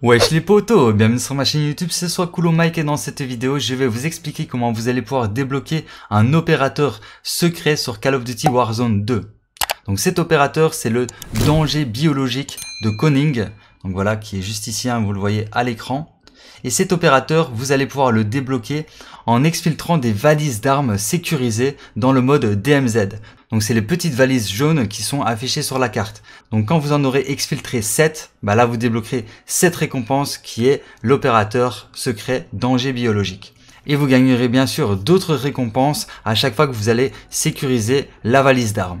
Wesh les potos, bienvenue sur ma chaîne YouTube, c'est soit Coolo Mike et dans cette vidéo je vais vous expliquer comment vous allez pouvoir débloquer un opérateur secret sur Call of Duty Warzone 2. Donc cet opérateur c'est le danger biologique de Conning, donc voilà qui est juste ici, hein, vous le voyez à l'écran. Et cet opérateur, vous allez pouvoir le débloquer en exfiltrant des valises d'armes sécurisées dans le mode DMZ. Donc c'est les petites valises jaunes qui sont affichées sur la carte. Donc quand vous en aurez exfiltré 7, bah là vous débloquerez cette récompense qui est l'opérateur secret danger biologique et vous gagnerez bien sûr d'autres récompenses à chaque fois que vous allez sécuriser la valise d'armes.